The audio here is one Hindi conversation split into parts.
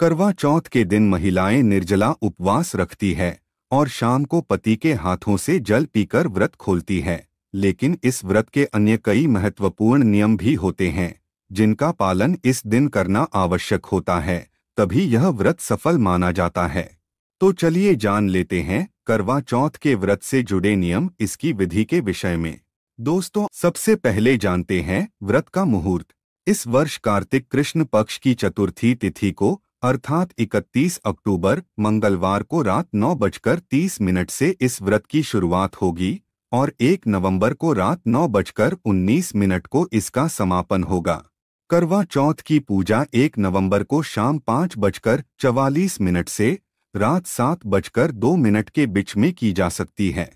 करवा चौथ के दिन महिलाएं निर्जला उपवास रखती है और शाम को पति के हाथों से जल पीकर व्रत खोलती है लेकिन इस व्रत के अन्य कई महत्वपूर्ण नियम भी होते हैं जिनका पालन इस दिन करना आवश्यक होता है तभी यह व्रत सफल माना जाता है तो चलिए जान लेते हैं करवा चौथ के व्रत से जुड़े नियम इसकी विधि के विषय में दोस्तों सबसे पहले जानते हैं व्रत का मुहूर्त इस वर्ष कार्तिक कृष्ण पक्ष की चतुर्थी तिथि को अर्थात 31 अक्टूबर मंगलवार को रात नौ बजकर तीस मिनट से इस व्रत की शुरुआत होगी और 1 नवंबर को रात नौ बजकर उन्नीस मिनट को इसका समापन होगा करवा चौथ की पूजा 1 नवंबर को शाम पाँच बजकर चवालीस मिनट से रात सात बजकर दो मिनट के बीच में की जा सकती है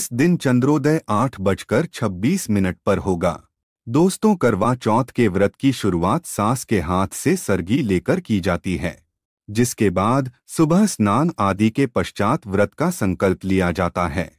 इस दिन चंद्रोदय आठ बजकर छब्बीस मिनट पर होगा दोस्तों करवा चौथ के व्रत की शुरुआत सास के हाथ से सरगी लेकर की जाती है जिसके बाद सुबह स्नान आदि के पश्चात व्रत का संकल्प लिया जाता है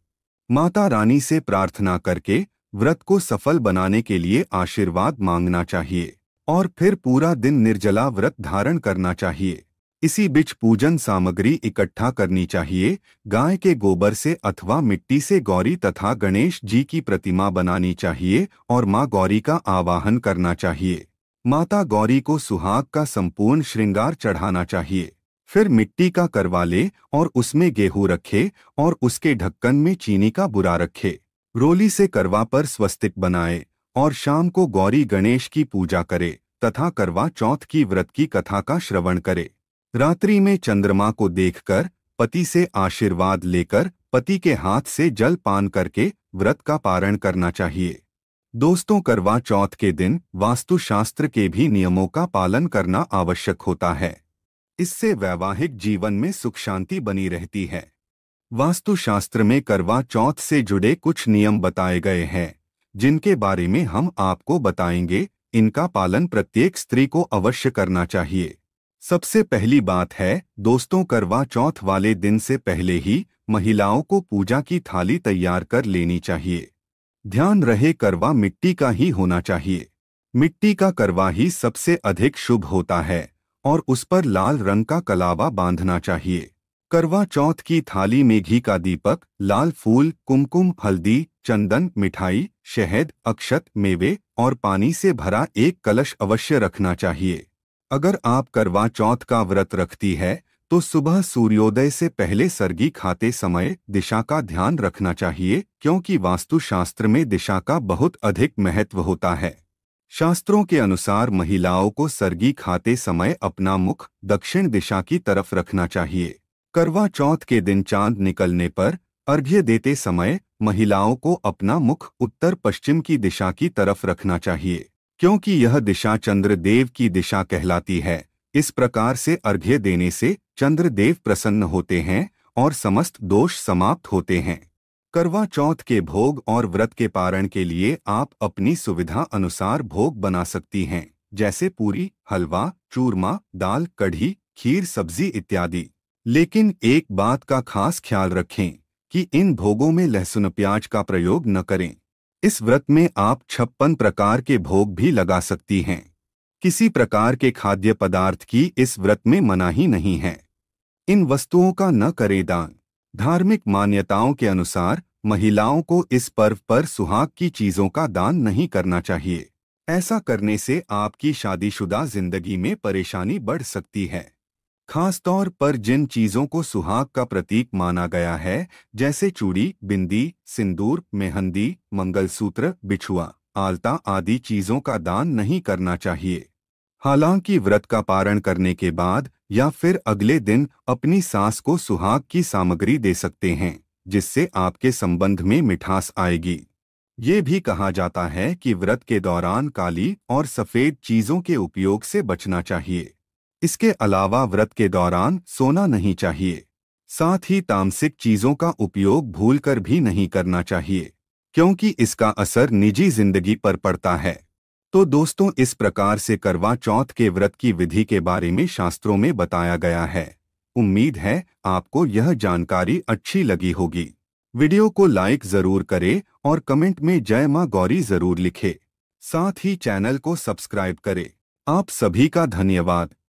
माता रानी से प्रार्थना करके व्रत को सफल बनाने के लिए आशीर्वाद मांगना चाहिए और फिर पूरा दिन निर्जला व्रत धारण करना चाहिए इसी बीच पूजन सामग्री इकट्ठा करनी चाहिए गाय के गोबर से अथवा मिट्टी से गौरी तथा गणेश जी की प्रतिमा बनानी चाहिए और माँ गौरी का आवाहन करना चाहिए माता गौरी को सुहाग का संपूर्ण श्रृंगार चढ़ाना चाहिए फिर मिट्टी का करवा ले और उसमें गेहूं रखे और उसके ढक्कन में चीनी का बुरा रखे रोली से करवा पर स्वस्तिक बनाए और शाम को गौरी गणेश की पूजा करे तथा करवा चौथ की व्रत की कथा का श्रवण करे रात्रि में चंद्रमा को देखकर पति से आशीर्वाद लेकर पति के हाथ से जल पान करके व्रत का पारण करना चाहिए दोस्तों करवा चौथ के दिन वास्तुशास्त्र के भी नियमों का पालन करना आवश्यक होता है इससे वैवाहिक जीवन में सुख शांति बनी रहती है वास्तुशास्त्र में करवा चौथ से जुड़े कुछ नियम बताए गए हैं जिनके बारे में हम आपको बताएंगे इनका पालन प्रत्येक स्त्री को अवश्य करना चाहिए सबसे पहली बात है दोस्तों करवा चौथ वाले दिन से पहले ही महिलाओं को पूजा की थाली तैयार कर लेनी चाहिए ध्यान रहे करवा मिट्टी का ही होना चाहिए मिट्टी का करवा ही सबसे अधिक शुभ होता है और उस पर लाल रंग का कलावा बांधना चाहिए करवा चौथ की थाली में घी का दीपक लाल फूल कुमकुम हल्दी चंदन मिठाई शहद अक्षत मेवे और पानी से भरा एक कलश अवश्य रखना चाहिए अगर आप करवा चौथ का व्रत रखती है तो सुबह सूर्योदय से पहले सर्गी खाते समय दिशा का ध्यान रखना चाहिए क्योंकि वास्तुशास्त्र में दिशा का बहुत अधिक महत्व होता है शास्त्रों के अनुसार महिलाओं को सर्गी खाते समय अपना मुख दक्षिण दिशा की तरफ रखना चाहिए करवा चौथ के दिन चांद निकलने पर अर्घ्य देते समय महिलाओं को अपना मुख उत्तर पश्चिम की दिशा की तरफ रखना चाहिए क्योंकि यह दिशा चंद्रदेव की दिशा कहलाती है इस प्रकार से अर्घ्य देने से चंद्रदेव प्रसन्न होते हैं और समस्त दोष समाप्त होते हैं करवा चौथ के भोग और व्रत के पारण के लिए आप अपनी सुविधा अनुसार भोग बना सकती हैं जैसे पूरी हलवा चूरमा दाल कढ़ी खीर सब्जी इत्यादि लेकिन एक बात का खास ख्याल रखें कि इन भोगों में लहसुन प्याज का प्रयोग न करें इस व्रत में आप छप्पन प्रकार के भोग भी लगा सकती हैं किसी प्रकार के खाद्य पदार्थ की इस व्रत में मनाही नहीं है इन वस्तुओं का न करे दान धार्मिक मान्यताओं के अनुसार महिलाओं को इस पर्व पर सुहाग की चीजों का दान नहीं करना चाहिए ऐसा करने से आपकी शादीशुदा जिंदगी में परेशानी बढ़ सकती है खास तौर पर जिन चीजों को सुहाग का प्रतीक माना गया है जैसे चूड़ी बिंदी सिंदूर मेहंदी मंगलसूत्र बिछुआ आलता आदि चीजों का दान नहीं करना चाहिए हालांकि व्रत का पारण करने के बाद या फिर अगले दिन अपनी सास को सुहाग की सामग्री दे सकते हैं जिससे आपके संबंध में मिठास आएगी ये भी कहा जाता है कि व्रत के दौरान काली और सफ़ेद चीज़ों के उपयोग से बचना चाहिए इसके अलावा व्रत के दौरान सोना नहीं चाहिए साथ ही तामसिक चीजों का उपयोग भूलकर भी नहीं करना चाहिए क्योंकि इसका असर निजी जिंदगी पर पड़ता है तो दोस्तों इस प्रकार से करवा चौथ के व्रत की विधि के बारे में शास्त्रों में बताया गया है उम्मीद है आपको यह जानकारी अच्छी लगी होगी वीडियो को लाइक जरूर करें और कमेंट में जय माँ गौरी जरूर लिखें साथ ही चैनल को सब्सक्राइब करें आप सभी का धन्यवाद